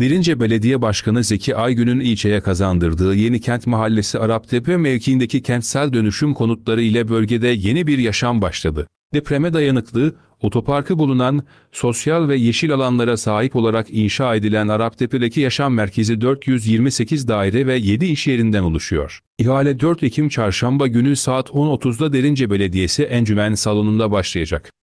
Derince Belediye Başkanı Zeki Aygün'ün ilçeye kazandırdığı kent Mahallesi Araptepe mevkiindeki kentsel dönüşüm konutları ile bölgede yeni bir yaşam başladı. Depreme dayanıklı, otoparkı bulunan, sosyal ve yeşil alanlara sahip olarak inşa edilen Araptepe'deki yaşam merkezi 428 daire ve 7 iş yerinden oluşuyor. İhale 4 Ekim çarşamba günü saat 10.30'da Derince Belediyesi Encümen Salonu'nda başlayacak.